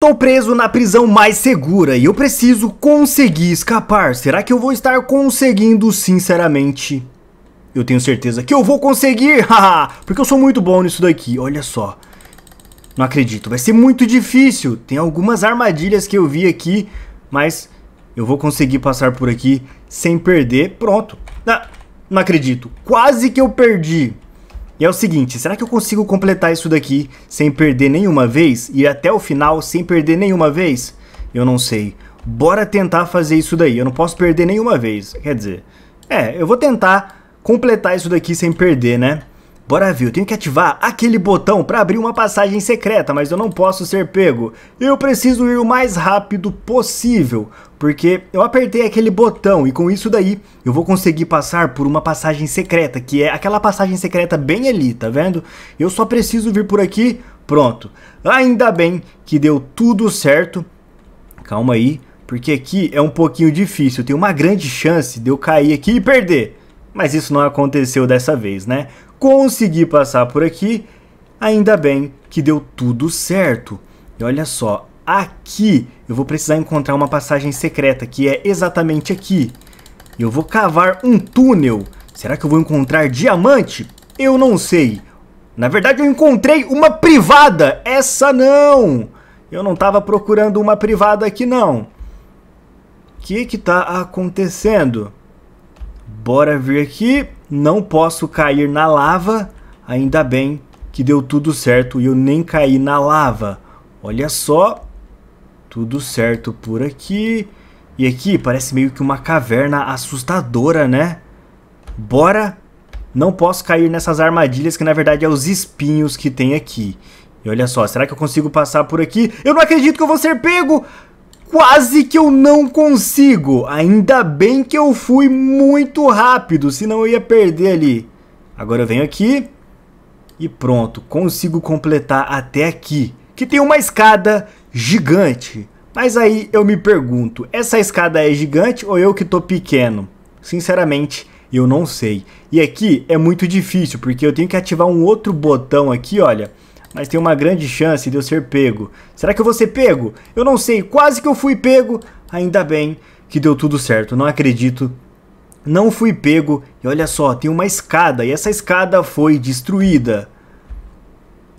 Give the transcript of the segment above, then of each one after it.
Tô preso na prisão mais segura e eu preciso conseguir escapar. Será que eu vou estar conseguindo, sinceramente? Eu tenho certeza que eu vou conseguir, haha, porque eu sou muito bom nisso daqui, olha só. Não acredito, vai ser muito difícil. Tem algumas armadilhas que eu vi aqui, mas eu vou conseguir passar por aqui sem perder. Pronto. Ah, não acredito, quase que eu perdi. E é o seguinte, será que eu consigo completar isso daqui sem perder nenhuma vez? Ir até o final sem perder nenhuma vez? Eu não sei. Bora tentar fazer isso daí, eu não posso perder nenhuma vez. Quer dizer, é, eu vou tentar completar isso daqui sem perder, né? Bora ver, eu tenho que ativar aquele botão para abrir uma passagem secreta, mas eu não posso ser pego. Eu preciso ir o mais rápido possível, porque eu apertei aquele botão e com isso daí eu vou conseguir passar por uma passagem secreta, que é aquela passagem secreta bem ali, tá vendo? Eu só preciso vir por aqui, pronto. Ainda bem que deu tudo certo. Calma aí, porque aqui é um pouquinho difícil, tem uma grande chance de eu cair aqui e perder. Mas isso não aconteceu dessa vez, né? consegui passar por aqui. Ainda bem que deu tudo certo. E olha só, aqui eu vou precisar encontrar uma passagem secreta, que é exatamente aqui. E eu vou cavar um túnel. Será que eu vou encontrar diamante? Eu não sei. Na verdade, eu encontrei uma privada. Essa não. Eu não estava procurando uma privada aqui, não. O que que tá acontecendo? Bora ver aqui não posso cair na lava. Ainda bem que deu tudo certo e eu nem caí na lava. Olha só, tudo certo por aqui. E aqui parece meio que uma caverna assustadora, né? Bora! Não posso cair nessas armadilhas que na verdade é os espinhos que tem aqui. E olha só, será que eu consigo passar por aqui? Eu não acredito que eu vou ser pego! Quase que eu não consigo. Ainda bem que eu fui muito rápido, senão eu ia perder ali. Agora eu venho aqui e pronto, consigo completar até aqui, que tem uma escada gigante. Mas aí eu me pergunto, essa escada é gigante ou eu que tô pequeno? Sinceramente, eu não sei. E aqui é muito difícil, porque eu tenho que ativar um outro botão aqui, olha mas tem uma grande chance de eu ser pego. Será que eu vou ser pego? Eu não sei, quase que eu fui pego. Ainda bem que deu tudo certo, não acredito. Não fui pego e olha só, tem uma escada e essa escada foi destruída.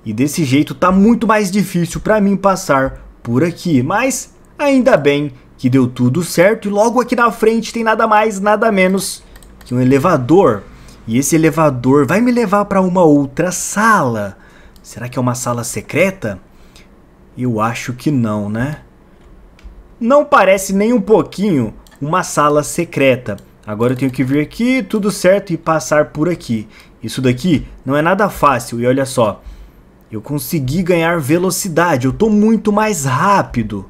E desse jeito tá muito mais difícil para mim passar por aqui, mas ainda bem que deu tudo certo e logo aqui na frente tem nada mais, nada menos que um elevador. E esse elevador vai me levar para uma outra sala. Será que é uma sala secreta? Eu acho que não, né? Não parece nem um pouquinho uma sala secreta. Agora eu tenho que vir aqui, tudo certo, e passar por aqui. Isso daqui não é nada fácil, e olha só. Eu consegui ganhar velocidade, eu estou muito mais rápido.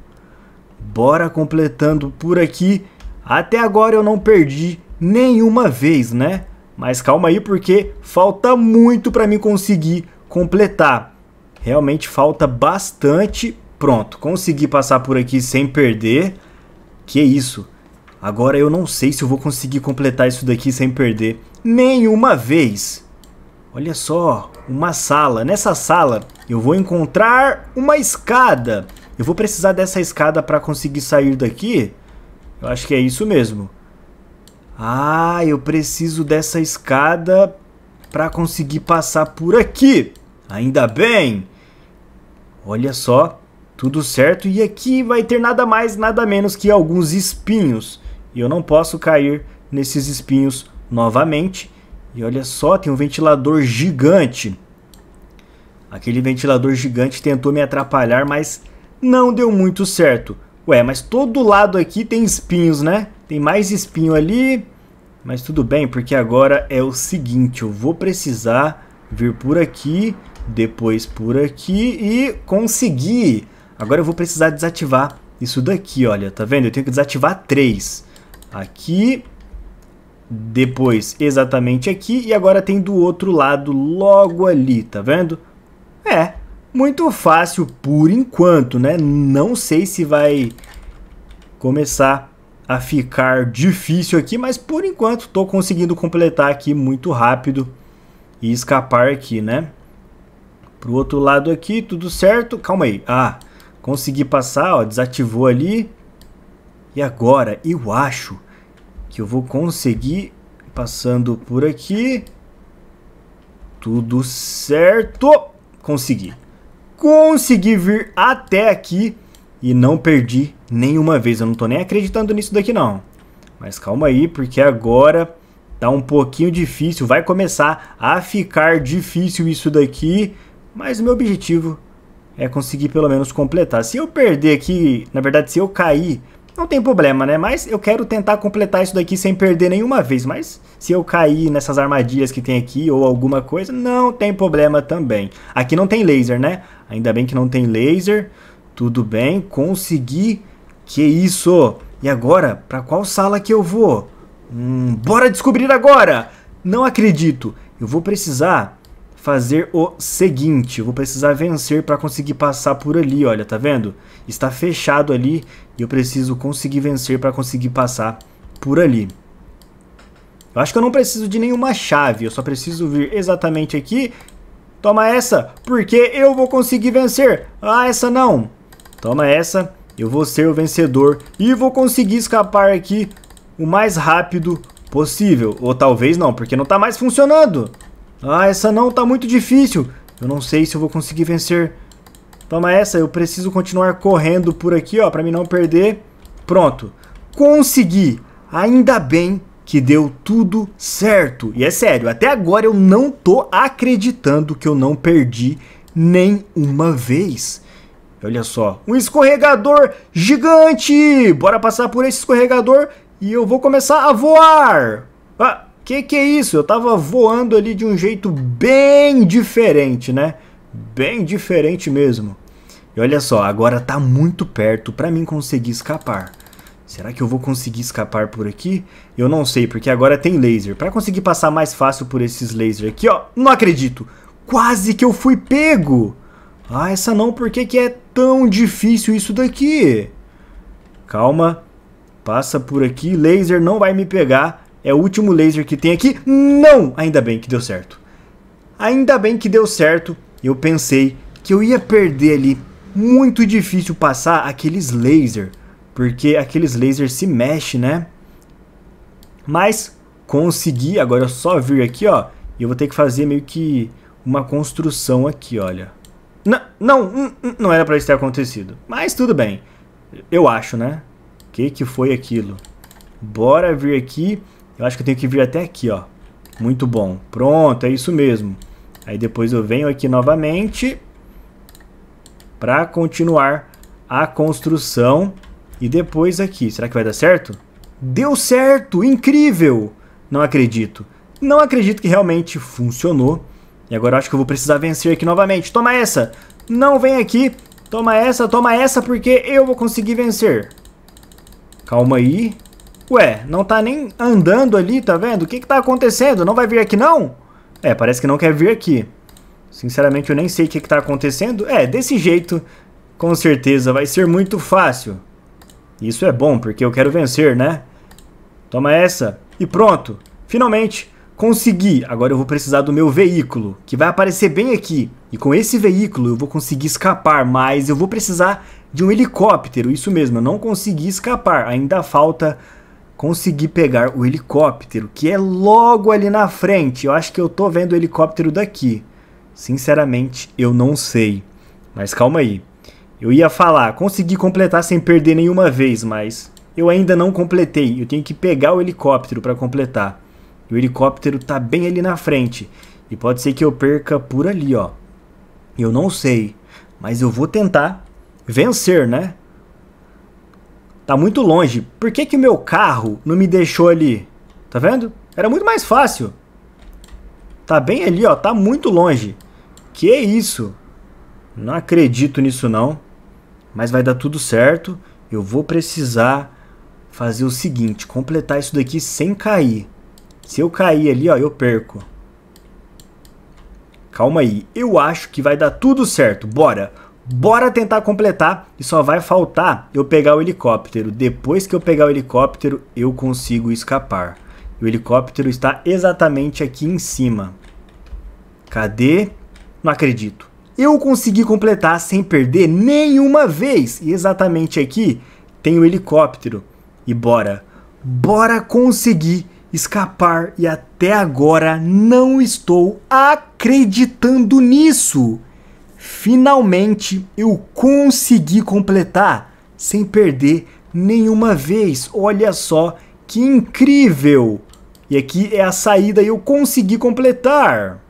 Bora completando por aqui. Até agora eu não perdi nenhuma vez, né? Mas calma aí porque falta muito para mim conseguir completar. Realmente falta bastante. Pronto, consegui passar por aqui sem perder. Que isso? Agora eu não sei se eu vou conseguir completar isso daqui sem perder nenhuma vez. Olha só, uma sala. Nessa sala eu vou encontrar uma escada. Eu vou precisar dessa escada para conseguir sair daqui? Eu acho que é isso mesmo. Ah, eu preciso dessa escada para conseguir passar por aqui. Ainda bem! Olha só, tudo certo. E aqui vai ter nada mais, nada menos que alguns espinhos. E eu não posso cair nesses espinhos novamente. E olha só, tem um ventilador gigante. Aquele ventilador gigante tentou me atrapalhar, mas não deu muito certo. Ué, mas todo lado aqui tem espinhos, né? Tem mais espinho ali, mas tudo bem, porque agora é o seguinte, eu vou precisar vir por aqui depois por aqui e consegui. Agora eu vou precisar desativar isso daqui, olha, tá vendo? Eu tenho que desativar três. Aqui, depois exatamente aqui e agora tem do outro lado logo ali, tá vendo? É, muito fácil por enquanto, né? Não sei se vai começar a ficar difícil aqui, mas por enquanto estou conseguindo completar aqui muito rápido e escapar aqui, né? Pro outro lado aqui, tudo certo. Calma aí. Ah, consegui passar, ó, desativou ali. E agora, eu acho que eu vou conseguir passando por aqui. Tudo certo. Consegui. Consegui vir até aqui e não perdi nenhuma vez. Eu não tô nem acreditando nisso daqui não. Mas calma aí, porque agora tá um pouquinho difícil. Vai começar a ficar difícil isso daqui. Mas o meu objetivo é conseguir pelo menos completar. Se eu perder aqui, na verdade, se eu cair, não tem problema, né? Mas eu quero tentar completar isso daqui sem perder nenhuma vez. Mas se eu cair nessas armadilhas que tem aqui ou alguma coisa, não tem problema também. Aqui não tem laser, né? Ainda bem que não tem laser. Tudo bem, consegui. Que isso? E agora, para qual sala que eu vou? Hum, bora descobrir agora! Não acredito. Eu vou precisar fazer o seguinte. Eu vou precisar vencer para conseguir passar por ali, olha, tá vendo? Está fechado ali e eu preciso conseguir vencer para conseguir passar por ali. Eu acho que eu não preciso de nenhuma chave, eu só preciso vir exatamente aqui. Toma essa, porque eu vou conseguir vencer. Ah, essa não. Toma essa, eu vou ser o vencedor e vou conseguir escapar aqui o mais rápido possível. Ou talvez não, porque não está mais funcionando. Ah, essa não tá muito difícil. Eu não sei se eu vou conseguir vencer. Toma essa, eu preciso continuar correndo por aqui, ó, pra mim não perder. Pronto. Consegui. Ainda bem que deu tudo certo. E é sério, até agora eu não tô acreditando que eu não perdi nem uma vez. Olha só, um escorregador gigante! Bora passar por esse escorregador e eu vou começar a voar! Ah, que que é isso? Eu tava voando ali de um jeito bem diferente, né? Bem diferente mesmo. E olha só, agora tá muito perto para mim conseguir escapar. Será que eu vou conseguir escapar por aqui? Eu não sei, porque agora tem laser. Para conseguir passar mais fácil por esses lasers aqui, ó. Não acredito. Quase que eu fui pego. Ah, essa não. Por que, que é tão difícil isso daqui? Calma. Passa por aqui. Laser não vai me pegar. É o último laser que tem aqui. Não! Ainda bem que deu certo. Ainda bem que deu certo. Eu pensei que eu ia perder ali. Muito difícil passar aqueles laser. Porque aqueles lasers se mexem, né? Mas consegui. Agora é só vir aqui, ó. E eu vou ter que fazer meio que uma construção aqui, olha. Não, não, hum, hum, não era para isso ter acontecido. Mas tudo bem. Eu acho, né? O que, que foi aquilo? Bora vir aqui eu acho que eu tenho que vir até aqui, ó. Muito bom. Pronto, é isso mesmo. Aí depois eu venho aqui novamente para continuar a construção. E depois aqui. Será que vai dar certo? Deu certo! Incrível! Não acredito. Não acredito que realmente funcionou. E agora eu acho que eu vou precisar vencer aqui novamente. Toma essa! Não vem aqui! Toma essa, toma essa, porque eu vou conseguir vencer. Calma aí. Ué, não tá nem andando ali, tá vendo? O que que tá acontecendo? Não vai vir aqui não? É, parece que não quer vir aqui. Sinceramente, eu nem sei o que que tá acontecendo. É, desse jeito, com certeza, vai ser muito fácil. Isso é bom, porque eu quero vencer, né? Toma essa. E pronto. Finalmente, consegui. Agora eu vou precisar do meu veículo, que vai aparecer bem aqui. E com esse veículo eu vou conseguir escapar, mas eu vou precisar de um helicóptero. Isso mesmo, eu não consegui escapar. Ainda falta consegui pegar o helicóptero, que é logo ali na frente. Eu acho que eu tô vendo o helicóptero daqui. Sinceramente, eu não sei. Mas calma aí. Eu ia falar, consegui completar sem perder nenhuma vez, mas eu ainda não completei. Eu tenho que pegar o helicóptero para completar. E o helicóptero tá bem ali na frente. E pode ser que eu perca por ali, ó. Eu não sei, mas eu vou tentar vencer, né? tá muito longe. Por que que o meu carro não me deixou ali? Tá vendo? Era muito mais fácil. Tá bem ali, ó, tá muito longe. Que isso? Não acredito nisso não. Mas vai dar tudo certo. Eu vou precisar fazer o seguinte, completar isso daqui sem cair. Se eu cair ali, ó, eu perco. Calma aí, eu acho que vai dar tudo certo, bora! Bora tentar completar e só vai faltar eu pegar o helicóptero. Depois que eu pegar o helicóptero, eu consigo escapar. O helicóptero está exatamente aqui em cima. Cadê? Não acredito. Eu consegui completar sem perder nenhuma vez. E exatamente aqui tem o helicóptero. E bora. Bora conseguir escapar e até agora não estou acreditando nisso. Finalmente eu consegui completar sem perder nenhuma vez. Olha só que incrível! E aqui é a saída e eu consegui completar.